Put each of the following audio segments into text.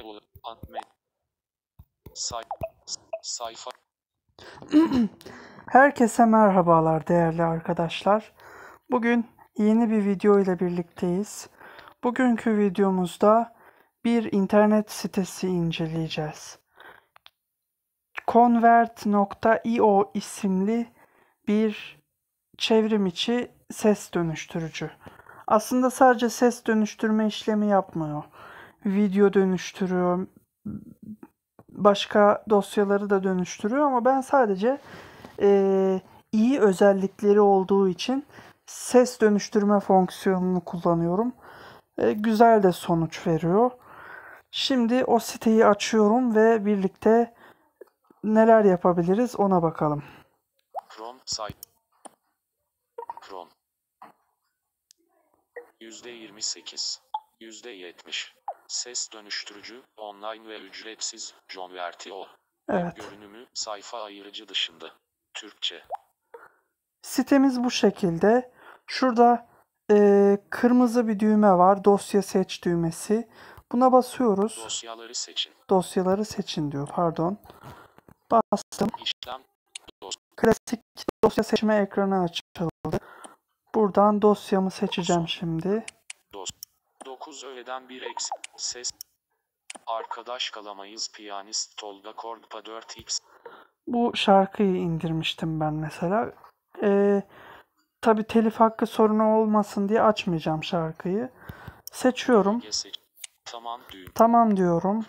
abone Say sayfa. Herkese merhabalar değerli arkadaşlar. Bugün yeni bir video ile birlikteyiz. Bugünkü videomuzda bir internet sitesi inceleyeceğiz. Convert.io isimli bir çevrim içi ses dönüştürücü. Aslında sadece ses dönüştürme işlemi yapmıyor video dönüştürüyor. Başka dosyaları da dönüştürüyor ama ben sadece e, iyi özellikleri olduğu için ses dönüştürme fonksiyonunu kullanıyorum. E, güzel de sonuç veriyor. Şimdi o siteyi açıyorum ve birlikte neler yapabiliriz ona bakalım. Chrome site. Chrome. %28, %70, Ses dönüştürücü, online ve ücretsiz, John Convertio. Evet. Görünümü sayfa ayırıcı dışında. Türkçe. Sitemiz bu şekilde. Şurada e, kırmızı bir düğme var. Dosya seç düğmesi. Buna basıyoruz. Dosyaları seçin. Dosyaları seçin diyor. Pardon. Bastım. İşlem. Dosya. Klasik dosya seçme ekranı açıldı. Buradan dosyamı seçeceğim şimdi. 9 öğleden 1 eksi ses. Arkadaş kalamayız piyanist Tolga Korkpa 4x. Bu şarkıyı indirmiştim ben mesela. Ee, Tabi telif hakkı sorunu olmasın diye açmayacağım şarkıyı. Seçiyorum. Tamam, tamam diyorum.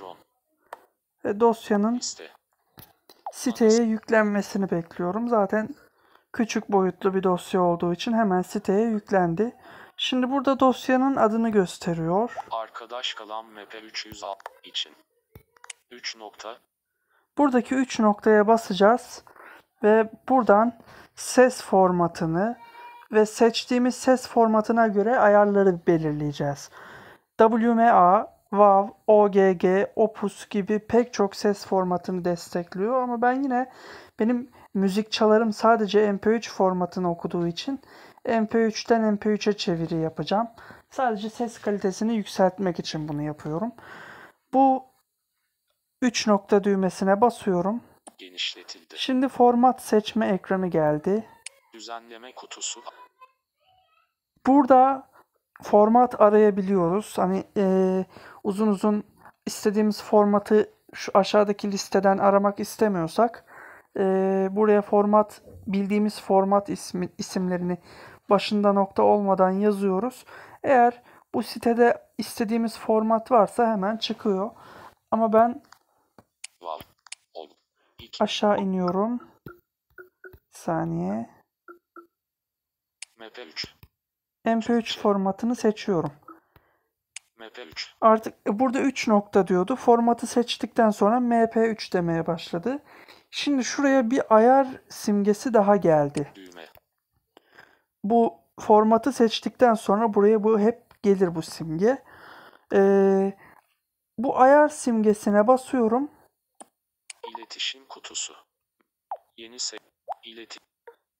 Ve dosyanın İste. siteye yüklenmesini bekliyorum. Zaten küçük boyutlu bir dosya olduğu için hemen siteye yüklendi. Şimdi burada dosyanın adını gösteriyor. Arkadaş kalan mp 300 için. 3 nokta. Buradaki 3 noktaya basacağız ve buradan ses formatını ve seçtiğimiz ses formatına göre ayarları belirleyeceğiz. WMA, WAV, OGG, Opus gibi pek çok ses formatını destekliyor ama ben yine benim müzik çalarım sadece MP3 formatını okuduğu için MP3'ten MP3'e çeviri yapacağım. Sadece ses kalitesini yükseltmek için bunu yapıyorum. Bu 3 nokta düğmesine basıyorum. Genişletildi. Şimdi format seçme ekranı geldi. Düzenleme kutusu. Burada format arayabiliyoruz. Hani e, uzun uzun istediğimiz formatı şu aşağıdaki listeden aramak istemiyorsak e, buraya format bildiğimiz format ismi, isimlerini başında nokta olmadan yazıyoruz. Eğer bu sitede istediğimiz format varsa hemen çıkıyor. Ama ben aşağı iniyorum. saniye. MP3. formatını seçiyorum. Artık e, burada 3 nokta diyordu. Formatı seçtikten sonra MP3 demeye başladı. Şimdi şuraya bir ayar simgesi daha geldi. Düğme bu formatı seçtikten sonra buraya bu hep gelir bu simge. Ee, bu ayar simgesine basıyorum. İletişim kutusu. Yeni se iletişim.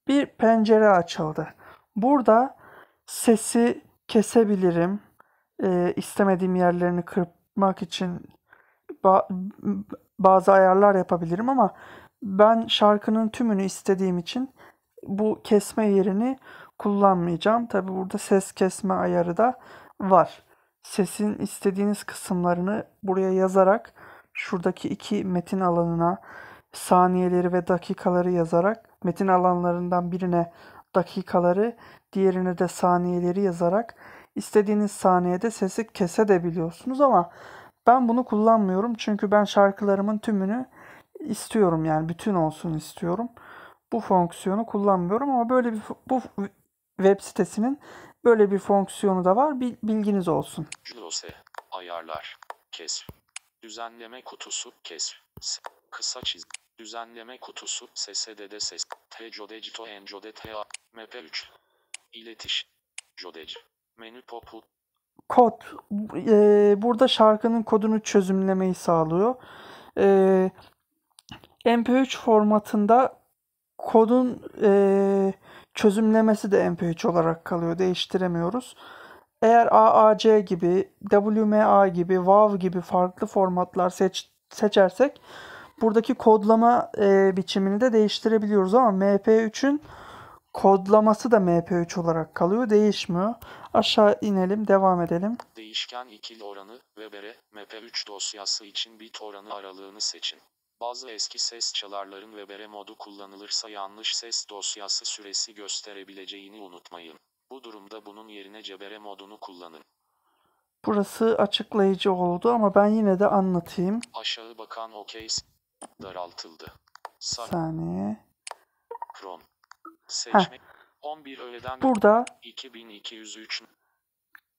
Bir pencere açıldı. Burada sesi kesebilirim. Ee, istemediğim yerlerini kırpmak için ba bazı ayarlar yapabilirim ama ben şarkının tümünü istediğim için bu kesme yerini kullanmayacağım. Tabi burada ses kesme ayarı da var. Sesin istediğiniz kısımlarını buraya yazarak şuradaki iki metin alanına saniyeleri ve dakikaları yazarak metin alanlarından birine dakikaları diğerine de saniyeleri yazarak istediğiniz saniyede sesi kesebiliyorsunuz ama ben bunu kullanmıyorum çünkü ben şarkılarımın tümünü istiyorum yani bütün olsun istiyorum. Bu fonksiyonu kullanmıyorum ama böyle bir bu web sitesinin böyle bir fonksiyonu da var. Bilginiz olsun. Jose, ayarlar, kes, düzenleme kutusu, kes, kısa çiz, düzenleme kutusu, SSDD ses, tcodecito encodeta, mp3, iletiş, codec, menü popu, Kod. Ee, burada şarkının kodunu çözümlemeyi sağlıyor. Ee, MP3 formatında kodun ee, çözümlemesi de MP3 olarak kalıyor. Değiştiremiyoruz. Eğer AAC gibi, WMA gibi, WAV gibi farklı formatlar seç, seçersek buradaki kodlama e, biçimini de değiştirebiliyoruz ama MP3'ün kodlaması da MP3 olarak kalıyor. Değişmiyor. Aşağı inelim, devam edelim. Değişken ikil oranı ve bere MP3 dosyası için bit oranı aralığını seçin. Bazı eski ses çalarların ve bere modu kullanılırsa yanlış ses dosyası süresi gösterebileceğini unutmayın. Bu durumda bunun yerine Cebere modunu kullanın. Burası açıklayıcı oldu ama ben yine de anlatayım. Aşağı bakan okey daraltıldı. Sar saniye. Kron. Seçmek. Heh. 11 öğleden Burada 2203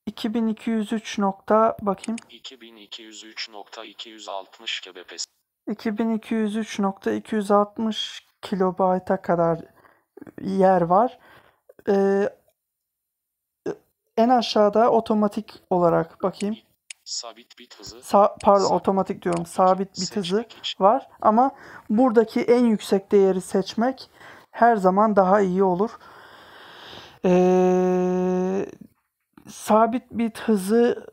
2203 nokta bakayım. 2203 nokta 2203.260 kbps. 2203.260 kilobayta kadar yer var. Ee, en aşağıda otomatik olarak bakayım. Sabit bit hızı. Sa pardon sabit. otomatik diyorum. Sabit bit hızı var ama buradaki en yüksek değeri seçmek her zaman daha iyi olur. Ee, sabit bit hızı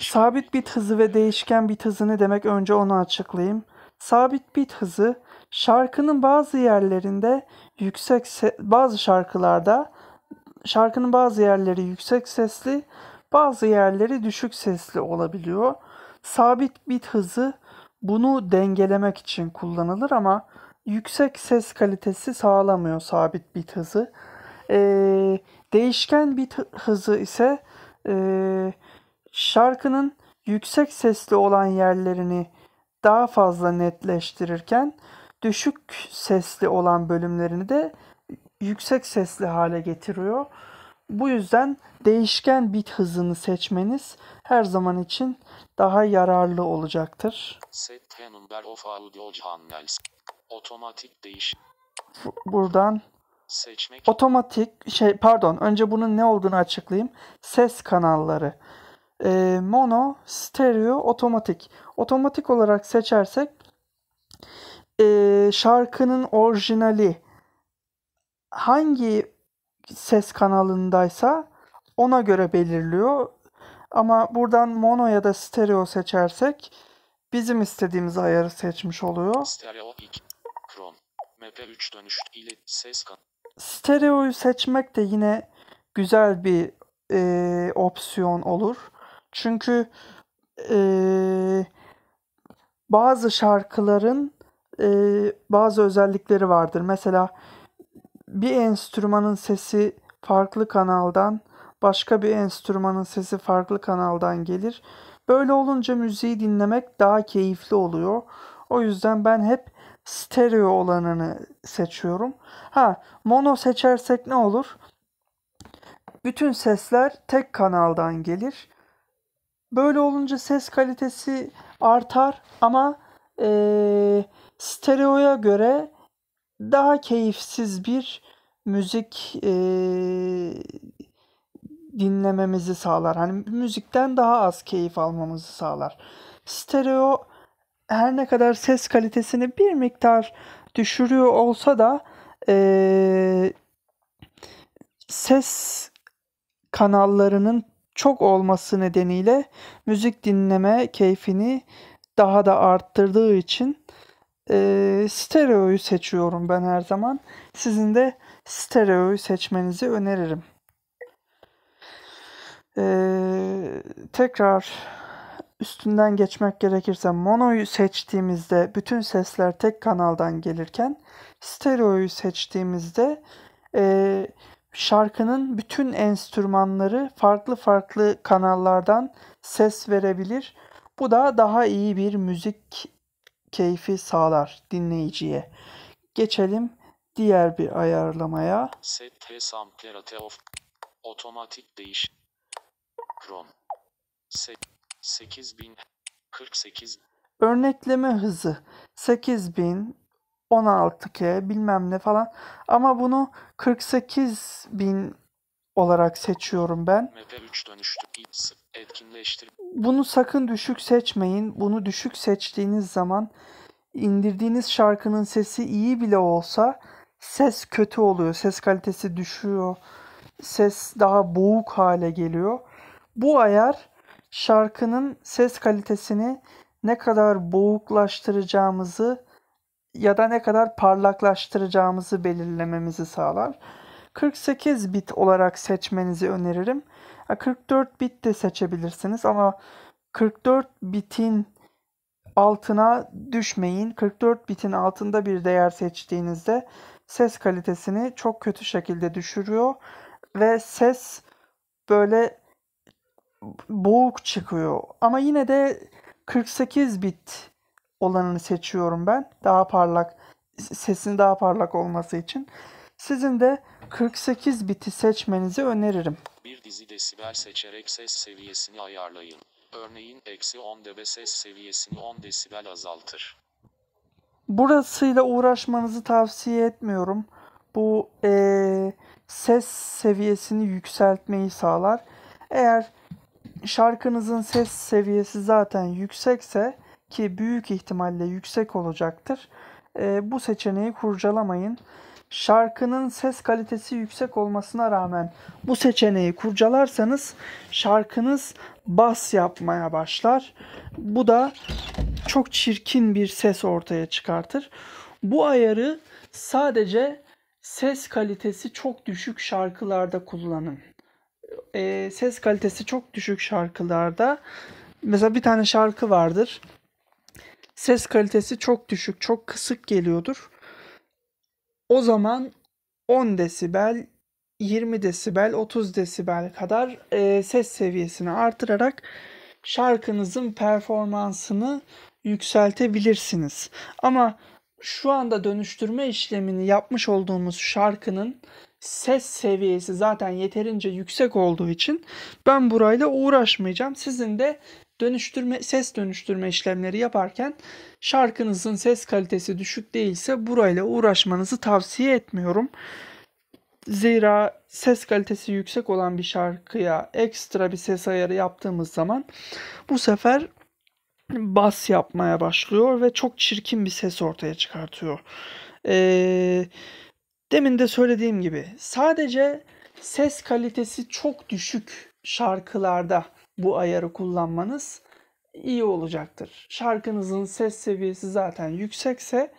Sabit bit hızı ve değişken bit ne demek önce onu açıklayayım. Sabit bit hızı şarkının bazı yerlerinde yüksek bazı şarkılarda şarkının bazı yerleri yüksek sesli, bazı yerleri düşük sesli olabiliyor. Sabit bit hızı bunu dengelemek için kullanılır ama yüksek ses kalitesi sağlamıyor sabit bit hızı. Ee, değişken bit hızı ise e, Şarkının yüksek sesli olan yerlerini daha fazla netleştirirken düşük sesli olan bölümlerini de yüksek sesli hale getiriyor. Bu yüzden değişken bit hızını seçmeniz her zaman için daha yararlı olacaktır. Set of audio Otomatik değiş. Buradan seçmek otomatik şey pardon önce bunun ne olduğunu açıklayayım. Ses kanalları e, mono, stereo, otomatik. Otomatik olarak seçersek e, şarkının orijinali hangi ses kanalındaysa ona göre belirliyor. Ama buradan mono ya da stereo seçersek bizim istediğimiz ayarı seçmiş oluyor. Stereo 2. Chrome. MP3 dönüş ile ses kan. Stereoyu seçmek de yine güzel bir e, opsiyon olur. Çünkü e, bazı şarkıların e, bazı özellikleri vardır. Mesela bir enstrümanın sesi farklı kanaldan, başka bir enstrümanın sesi farklı kanaldan gelir. Böyle olunca müziği dinlemek daha keyifli oluyor. O yüzden ben hep stereo olanını seçiyorum. Ha, mono seçersek ne olur? Bütün sesler tek kanaldan gelir. Böyle olunca ses kalitesi artar ama e, stereoya göre daha keyifsiz bir müzik e, dinlememizi sağlar. Hani müzikten daha az keyif almamızı sağlar. Stereo her ne kadar ses kalitesini bir miktar düşürüyor olsa da e, ses kanallarının çok olması nedeniyle müzik dinleme keyfini daha da arttırdığı için e, stereoyu seçiyorum ben her zaman. Sizin de stereoyu seçmenizi öneririm. E, tekrar üstünden geçmek gerekirse monoyu seçtiğimizde bütün sesler tek kanaldan gelirken stereoyu seçtiğimizde e, şarkının bütün enstrümanları farklı farklı kanallardan ses verebilir. Bu da daha iyi bir müzik keyfi sağlar dinleyiciye. Geçelim diğer bir ayarlamaya. Set samperate of otomatik değiş. Kron. Set 8000 48 Örnekleme hızı 8000 16K bilmem ne falan. Ama bunu 48 bin olarak seçiyorum ben. Bunu sakın düşük seçmeyin. Bunu düşük seçtiğiniz zaman indirdiğiniz şarkının sesi iyi bile olsa ses kötü oluyor. Ses kalitesi düşüyor. Ses daha boğuk hale geliyor. Bu ayar şarkının ses kalitesini ne kadar boğuklaştıracağımızı ya da ne kadar parlaklaştıracağımızı belirlememizi sağlar. 48 bit olarak seçmenizi öneririm. 44 bit de seçebilirsiniz ama 44 bitin altına düşmeyin. 44 bitin altında bir değer seçtiğinizde ses kalitesini çok kötü şekilde düşürüyor ve ses böyle boğuk çıkıyor. Ama yine de 48 bit olanını seçiyorum ben. Daha parlak, sesin daha parlak olması için. Sizin de 48 biti seçmenizi öneririm. Bir dizi desibel seçerek ses seviyesini ayarlayın. Örneğin eksi 10 dB ses seviyesini 10 desibel azaltır. Burasıyla uğraşmanızı tavsiye etmiyorum. Bu ee, ses seviyesini yükseltmeyi sağlar. Eğer şarkınızın ses seviyesi zaten yüksekse ki büyük ihtimalle yüksek olacaktır. E, bu seçeneği kurcalamayın. Şarkının ses kalitesi yüksek olmasına rağmen bu seçeneği kurcalarsanız şarkınız bas yapmaya başlar. Bu da çok çirkin bir ses ortaya çıkartır. Bu ayarı sadece ses kalitesi çok düşük şarkılarda kullanın. E, ses kalitesi çok düşük şarkılarda mesela bir tane şarkı vardır ses kalitesi çok düşük, çok kısık geliyordur. O zaman 10 desibel, 20 desibel, 30 desibel kadar e, ses seviyesini artırarak şarkınızın performansını yükseltebilirsiniz. Ama şu anda dönüştürme işlemini yapmış olduğumuz şarkının ses seviyesi zaten yeterince yüksek olduğu için ben burayla uğraşmayacağım. Sizin de dönüştürme ses dönüştürme işlemleri yaparken şarkınızın ses kalitesi düşük değilse burayla uğraşmanızı tavsiye etmiyorum. Zira ses kalitesi yüksek olan bir şarkıya ekstra bir ses ayarı yaptığımız zaman bu sefer bas yapmaya başlıyor ve çok çirkin bir ses ortaya çıkartıyor. Ee, demin de söylediğim gibi sadece ses kalitesi çok düşük şarkılarda bu ayarı kullanmanız iyi olacaktır. Şarkınızın ses seviyesi zaten yüksekse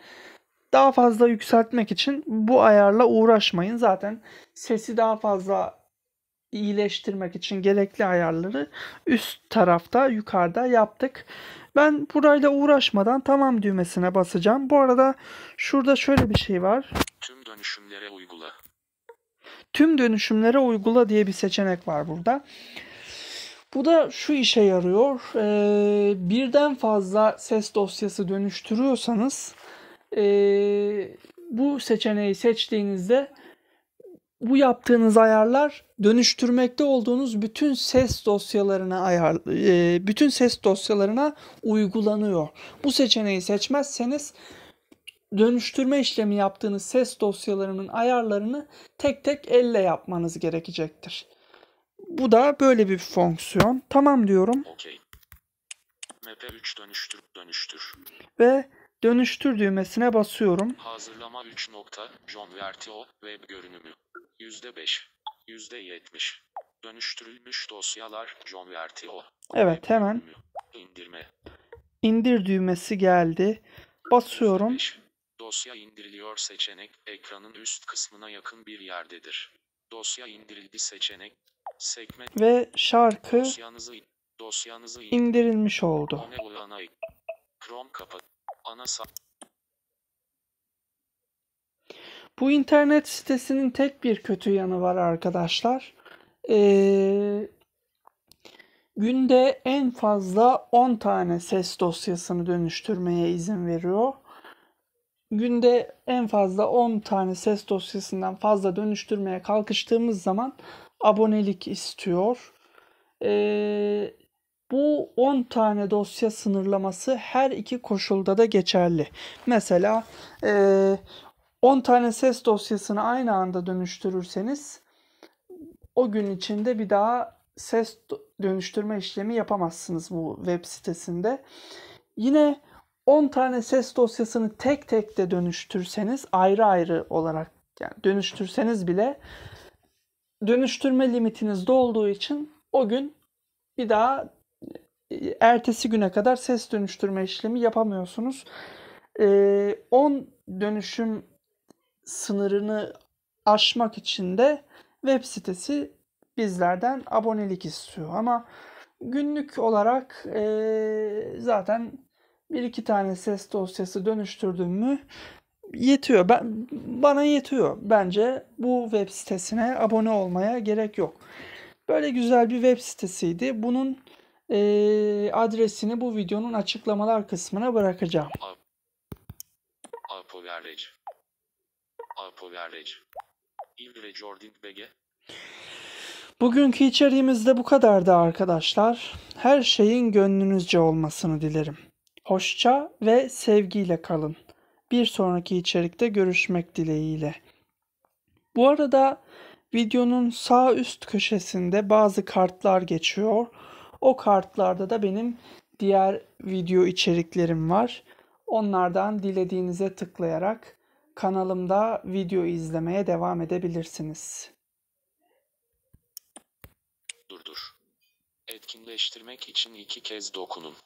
daha fazla yükseltmek için bu ayarla uğraşmayın. Zaten sesi daha fazla iyileştirmek için gerekli ayarları üst tarafta yukarıda yaptık. Ben burayla uğraşmadan tamam düğmesine basacağım. Bu arada şurada şöyle bir şey var. Tüm dönüşümlere uygula. Tüm dönüşümlere uygula diye bir seçenek var burada. Bu da şu işe yarıyor. Ee, birden fazla ses dosyası dönüştürüyorsanız e, bu seçeneği seçtiğinizde bu yaptığınız ayarlar dönüştürmekte olduğunuz bütün ses dosyalarına ayar e, bütün ses dosyalarına uygulanıyor. Bu seçeneği seçmezseniz dönüştürme işlemi yaptığınız ses dosyalarının ayarlarını tek tek elle yapmanız gerekecektir. Bu da böyle bir fonksiyon. Tamam diyorum. Okay. MP3 dönüştür, dönüştür. Ve dönüştür düğmesine basıyorum. Hazırlama 3 nokta, John Vertio, web görünümü. %5, %70. Dönüştürülmüş dosyalar, John Vertio. Evet, hemen. İndirme. İndir düğmesi geldi. Basıyorum. %5. Dosya indiriliyor seçenek ekranın üst kısmına yakın bir yerdedir. Dosya indirildi seçenek. Sekme. Ve şarkı dosyanızı, dosyanızı indirilmiş oldu. Chrome kapat. Ana bu internet sitesinin tek bir kötü yanı var arkadaşlar. Ee, günde en fazla 10 tane ses dosyasını dönüştürmeye izin veriyor günde en fazla 10 tane ses dosyasından fazla dönüştürmeye kalkıştığımız zaman abonelik istiyor. Ee, bu 10 tane dosya sınırlaması her iki koşulda da geçerli. Mesela e, 10 tane ses dosyasını aynı anda dönüştürürseniz o gün içinde bir daha ses dönüştürme işlemi yapamazsınız bu web sitesinde. Yine 10 tane ses dosyasını tek tek de dönüştürseniz ayrı ayrı olarak yani dönüştürseniz bile dönüştürme limitiniz dolduğu için o gün bir daha e, ertesi güne kadar ses dönüştürme işlemi yapamıyorsunuz. 10 ee, dönüşüm sınırını aşmak için de web sitesi bizlerden abonelik istiyor ama günlük olarak e, zaten bir iki tane ses dosyası dönüştürdüm mü yetiyor. Ben, bana yetiyor. Bence bu web sitesine abone olmaya gerek yok. Böyle güzel bir web sitesiydi. Bunun e, adresini bu videonun açıklamalar kısmına bırakacağım. Apoverage. Apoverage. İmre Jordan BG. Bugünkü içeriğimiz de bu kadardı arkadaşlar. Her şeyin gönlünüzce olmasını dilerim hoşça ve sevgiyle kalın. Bir sonraki içerikte görüşmek dileğiyle. Bu arada videonun sağ üst köşesinde bazı kartlar geçiyor. O kartlarda da benim diğer video içeriklerim var. Onlardan dilediğinize tıklayarak kanalımda video izlemeye devam edebilirsiniz. Durdur. Etkinleştirmek için iki kez dokunun.